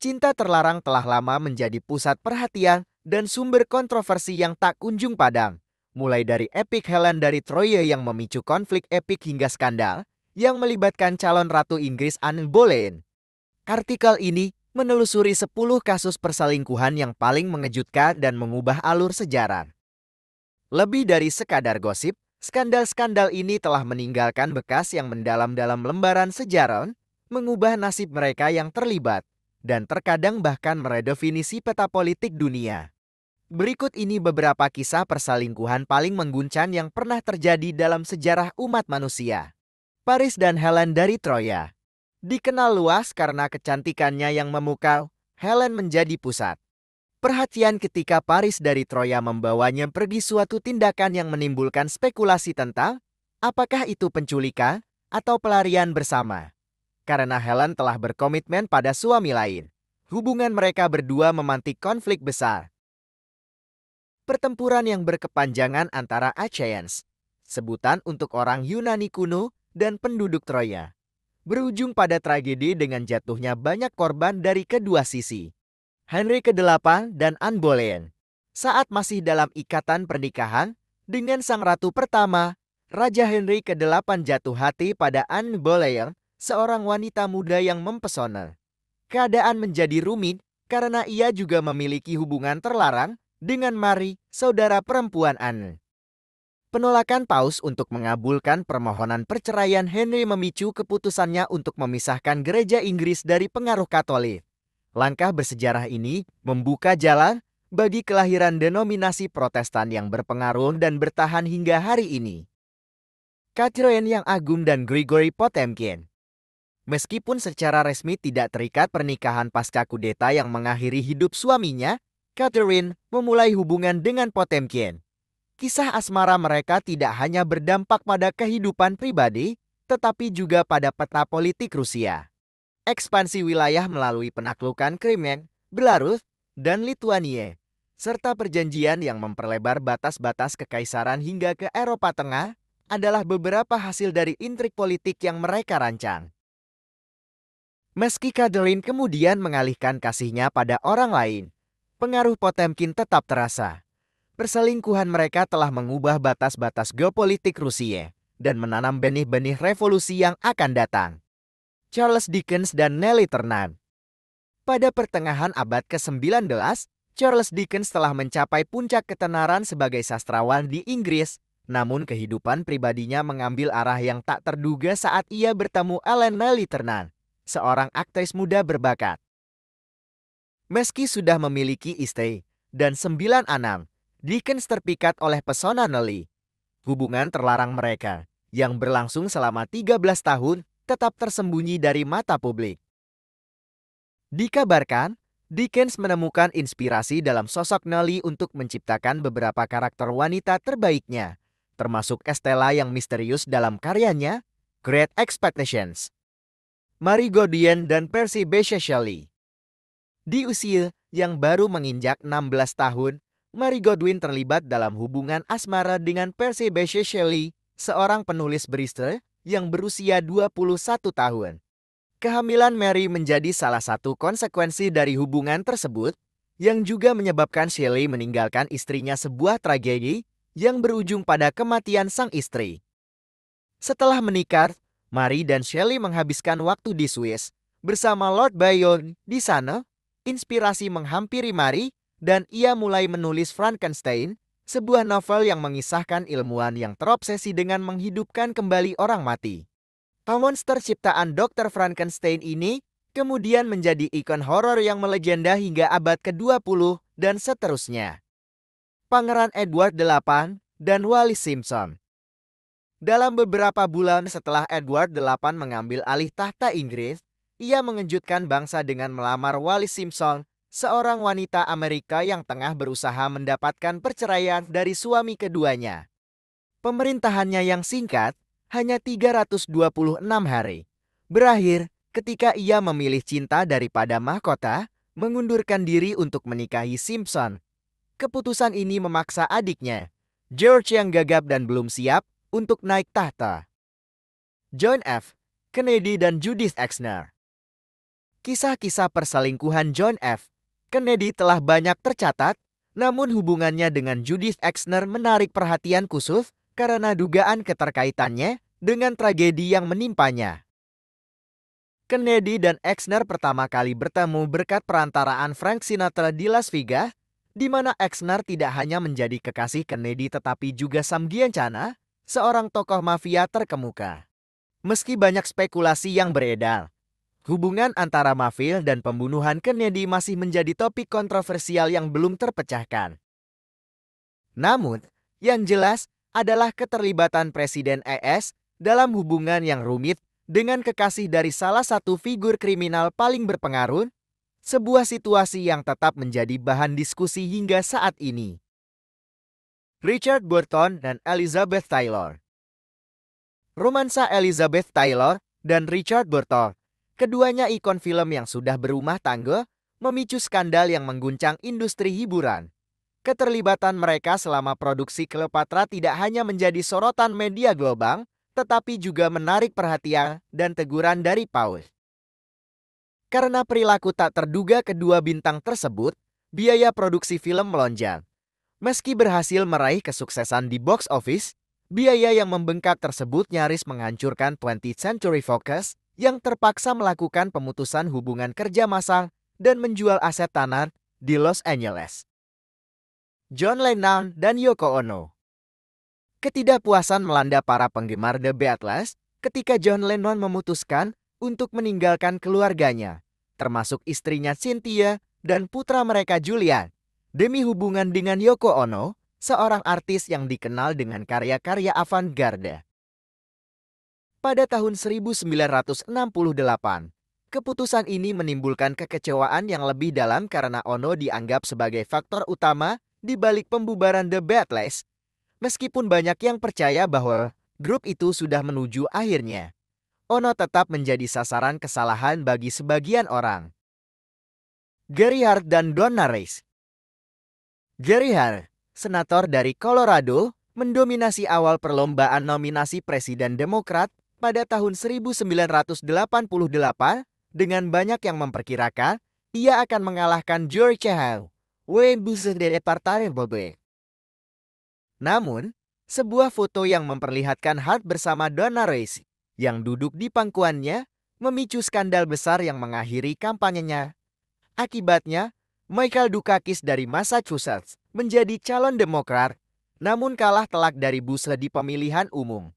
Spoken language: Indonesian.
cinta terlarang telah lama menjadi pusat perhatian dan sumber kontroversi yang tak kunjung padang. Mulai dari epik Helen dari Troye yang memicu konflik epik hingga skandal yang melibatkan calon Ratu Inggris Anne Boleyn. Artikel ini menelusuri 10 kasus perselingkuhan yang paling mengejutkan dan mengubah alur sejarah. Lebih dari sekadar gosip, skandal-skandal ini telah meninggalkan bekas yang mendalam dalam lembaran sejarah, mengubah nasib mereka yang terlibat dan terkadang bahkan meredefinisi peta politik dunia. Berikut ini beberapa kisah perselingkuhan paling mengguncang yang pernah terjadi dalam sejarah umat manusia. Paris dan Helen dari Troya. Dikenal luas karena kecantikannya yang memukau, Helen menjadi pusat. Perhatian ketika Paris dari Troya membawanya pergi suatu tindakan yang menimbulkan spekulasi tentang apakah itu penculikan atau pelarian bersama karena Helen telah berkomitmen pada suami lain. Hubungan mereka berdua memantik konflik besar. Pertempuran yang berkepanjangan antara Achaeans, sebutan untuk orang Yunani kuno, dan penduduk Troya, berujung pada tragedi dengan jatuhnya banyak korban dari kedua sisi. Henry ke-8 dan Anne Boleyn. Saat masih dalam ikatan pernikahan dengan sang ratu pertama, Raja Henry ke-8 jatuh hati pada Anne Boleyn seorang wanita muda yang mempesona. Keadaan menjadi rumit karena ia juga memiliki hubungan terlarang dengan Mari, saudara perempuan Anne. Penolakan Paus untuk mengabulkan permohonan perceraian Henry memicu keputusannya untuk memisahkan gereja Inggris dari pengaruh Katolik. Langkah bersejarah ini membuka jalan bagi kelahiran denominasi Protestan yang berpengaruh dan bertahan hingga hari ini. Catherine yang Agung dan Gregory Potemkin Meskipun secara resmi tidak terikat pernikahan pasca kudeta yang mengakhiri hidup suaminya, Catherine memulai hubungan dengan Potemkin. Kisah asmara mereka tidak hanya berdampak pada kehidupan pribadi, tetapi juga pada peta politik Rusia. Ekspansi wilayah melalui penaklukan Krimen, Belarus, dan Lituania, serta perjanjian yang memperlebar batas-batas kekaisaran hingga ke Eropa Tengah, adalah beberapa hasil dari intrik politik yang mereka rancang. Meski Kadelin kemudian mengalihkan kasihnya pada orang lain, pengaruh Potemkin tetap terasa. Perselingkuhan mereka telah mengubah batas-batas geopolitik Rusia dan menanam benih-benih revolusi yang akan datang. Charles Dickens dan Nelly Ternan Pada pertengahan abad ke-19, Charles Dickens telah mencapai puncak ketenaran sebagai sastrawan di Inggris, namun kehidupan pribadinya mengambil arah yang tak terduga saat ia bertemu Ellen Nelly Ternan, seorang aktris muda berbakat. Meski sudah memiliki istri dan sembilan anak, Dickens terpikat oleh pesona Nelly. Hubungan terlarang mereka, yang berlangsung selama 13 tahun, tetap tersembunyi dari mata publik. Dikabarkan, Dickens menemukan inspirasi dalam sosok Nelly untuk menciptakan beberapa karakter wanita terbaiknya, termasuk Estella yang misterius dalam karyanya, Great Expectations. Marie Godien dan Percy Shelley. Di usia yang baru menginjak 16 tahun, Marie Godwin terlibat dalam hubungan asmara dengan Percy Shelley, seorang penulis Bristol yang berusia 21 tahun. Kehamilan Mary menjadi salah satu konsekuensi dari hubungan tersebut, yang juga menyebabkan Shelley meninggalkan istrinya sebuah tragedi yang berujung pada kematian sang istri. Setelah menikah, Mary dan Shelley menghabiskan waktu di Swiss bersama Lord Byron. Di sana, inspirasi menghampiri Mary dan ia mulai menulis Frankenstein, sebuah novel yang mengisahkan ilmuwan yang terobsesi dengan menghidupkan kembali orang mati. Monster ciptaan Dr. Frankenstein ini kemudian menjadi ikon horor yang melegenda hingga abad ke-20 dan seterusnya. Pangeran Edward VIII dan Wallis Simpson dalam beberapa bulan setelah Edward VIII mengambil alih tahta Inggris, ia mengejutkan bangsa dengan melamar Wally Simpson, seorang wanita Amerika yang tengah berusaha mendapatkan perceraian dari suami keduanya. Pemerintahannya yang singkat, hanya 326 hari, berakhir ketika ia memilih cinta daripada mahkota, mengundurkan diri untuk menikahi Simpson. Keputusan ini memaksa adiknya, George yang gagap dan belum siap, untuk naik tahta. John F. Kennedy dan Judith Exner Kisah-kisah perselingkuhan John F. Kennedy telah banyak tercatat, namun hubungannya dengan Judith Exner menarik perhatian khusus karena dugaan keterkaitannya dengan tragedi yang menimpanya. Kennedy dan Exner pertama kali bertemu berkat perantaraan Frank Sinatra di Las Vegas, di mana Exner tidak hanya menjadi kekasih Kennedy tetapi juga Sam Giancana, seorang tokoh mafia terkemuka. Meski banyak spekulasi yang beredar, hubungan antara mafia dan pembunuhan Kennedy masih menjadi topik kontroversial yang belum terpecahkan. Namun, yang jelas adalah keterlibatan Presiden ES dalam hubungan yang rumit dengan kekasih dari salah satu figur kriminal paling berpengaruh, sebuah situasi yang tetap menjadi bahan diskusi hingga saat ini. Richard Burton dan Elizabeth Taylor. Romansa Elizabeth Taylor dan Richard Burton, keduanya ikon film yang sudah berumah tangga, memicu skandal yang mengguncang industri hiburan. Keterlibatan mereka selama produksi Cleopatra tidak hanya menjadi sorotan media global, tetapi juga menarik perhatian dan teguran dari Paul. Karena perilaku tak terduga kedua bintang tersebut, biaya produksi film melonjak. Meski berhasil meraih kesuksesan di box office, biaya yang membengkak tersebut nyaris menghancurkan 20th Century Focus yang terpaksa melakukan pemutusan hubungan kerja massal dan menjual aset tanah di Los Angeles. John Lennon dan Yoko Ono Ketidakpuasan melanda para penggemar The Beatles ketika John Lennon memutuskan untuk meninggalkan keluarganya, termasuk istrinya Cynthia dan putra mereka Julian demi hubungan dengan Yoko Ono, seorang artis yang dikenal dengan karya-karya avant-garde. Pada tahun 1968, keputusan ini menimbulkan kekecewaan yang lebih dalam karena Ono dianggap sebagai faktor utama di balik pembubaran The Beatles. Meskipun banyak yang percaya bahwa grup itu sudah menuju akhirnya, Ono tetap menjadi sasaran kesalahan bagi sebagian orang. Gary Hart dan Donna Reese Gary Hart, senator dari Colorado, mendominasi awal perlombaan nominasi Presiden Demokrat pada tahun 1988 dengan banyak yang memperkirakan ia akan mengalahkan George Hale, Wayne Bush dari Partai Republik. Namun, sebuah foto yang memperlihatkan Hart bersama Donna Reese yang duduk di pangkuannya memicu skandal besar yang mengakhiri kampanyenya. Akibatnya, Michael Dukakis dari Massachusetts menjadi calon Demokrat, namun kalah telak dari Busle di pemilihan umum.